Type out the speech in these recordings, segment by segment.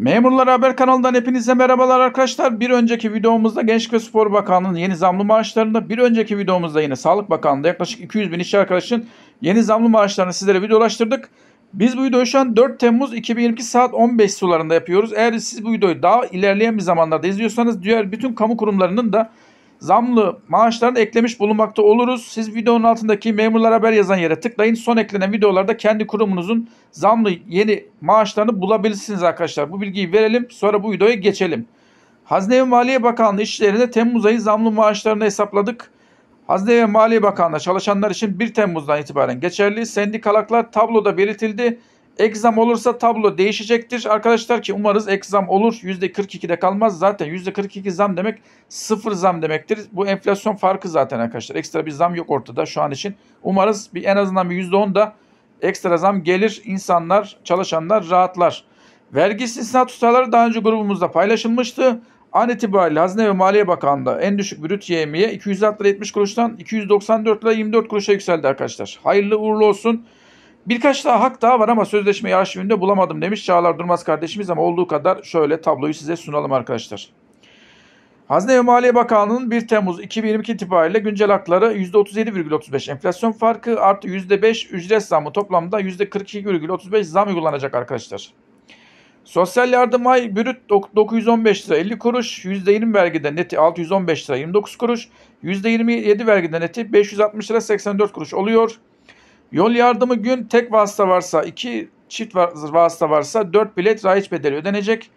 Memurlar Haber kanalından hepinize merhabalar arkadaşlar. Bir önceki videomuzda Gençlik ve Spor Bakanlığı'nın yeni zamlı maaşlarında, bir önceki videomuzda yine Sağlık Bakanlığı'nda yaklaşık 200 bin işçi arkadaşın yeni zamlı maaşlarını sizlere videolaştırdık. Biz bu videoyu şu an 4 Temmuz 2022 saat 15 sularında yapıyoruz. Eğer siz bu videoyu daha ilerleyen bir zamanlarda izliyorsanız diğer bütün kamu kurumlarının da zamlı maaşlarını eklemiş bulunmakta oluruz. Siz videonun altındaki memurlara haber yazan yere tıklayın. Son eklenen videolarda kendi kurumunuzun zamlı yeni maaşlarını bulabilirsiniz arkadaşlar. Bu bilgiyi verelim sonra bu videoya geçelim. Hazine ve Maliye Bakanlığı işçilerine Temmuz ayı zamlı maaşlarını hesapladık. Hazine ve Maliye Bakanlığı çalışanlar için 1 Temmuz'dan itibaren geçerli. Sendikalaklar tabloda belirtildi. Ekzam olursa tablo değişecektir. Arkadaşlar ki umarız ekzam olur. %42'de kalmaz. Zaten %42 zam demek sıfır zam demektir. Bu enflasyon farkı zaten arkadaşlar. Ekstra bir zam yok ortada şu an için. Umarız bir en azından bir %10 da ekstra zam gelir. İnsanlar, çalışanlar rahatlar. Vergi istisna tutarları daha önce grubumuzda paylaşılmıştı. An itibariyle Hazine ve Maliye Bakanlığı en düşük brüt yemeğe 206 lira 70 kuruştan 294 lira 24 kuruşa yükseldi arkadaşlar. Hayırlı uğurlu olsun. Birkaç daha hak daha var ama sözleşmeyi arşivinde bulamadım demiş Çağlar Durmaz kardeşimiz ama olduğu kadar şöyle tabloyu size sunalım arkadaşlar. Hazine ve Maliye Bakanlığı'nın 1 Temmuz 2022 itibariyle güncel hakları %37,35 enflasyon farkı artı %5 ücret zamı toplamda %42,35 zam uygulanacak arkadaşlar. Sosyal yardım ay bürüt 915 lira 50 kuruş, %20 vergide neti 615 lira 29 kuruş, %27 vergide neti 560 lira 84 kuruş oluyor. Yol yardımı gün tek vasıta varsa, iki çift vasıta varsa 4 bilet rayiç bedeli ödenecek.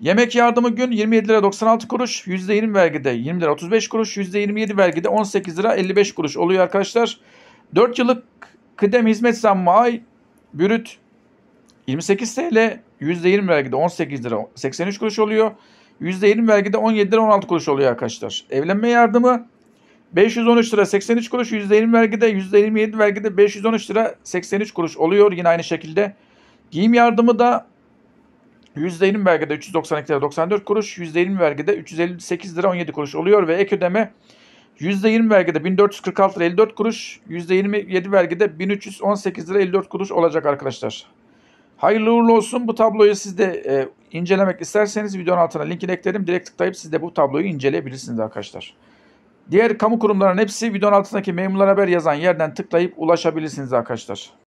Yemek yardımı gün 27 lira 96 kuruş, %20 vergide 20 lira 35 kuruş, %27 vergide 18 lira 55 kuruş oluyor arkadaşlar. 4 yıllık kıdem hizmet zammı ay bürüt 28 TL, %20 vergide 18 lira 83 kuruş oluyor. %20 vergide 17 lira 16 kuruş oluyor arkadaşlar. Evlenme yardımı 513 lira 83 kuruş %20 vergide %27 vergide 513 lira 83 kuruş oluyor yine aynı şekilde. Giyim yardımı da %20 vergide 392 lira 94 kuruş %20 vergide 358 lira 17 kuruş oluyor ve ek ödeme %20 vergide 1446 lira 54 kuruş %27 vergide 1318 lira 54 kuruş olacak arkadaşlar. Hayırlı uğurlu olsun. Bu tabloyu siz de e, incelemek isterseniz videonun altına linkini ekledim. Direkt tıklayıp siz de bu tabloyu inceleyebilirsiniz arkadaşlar. Diğer kamu kurumlarının hepsi videonun altındaki memurlar haber yazan yerden tıklayıp ulaşabilirsiniz arkadaşlar.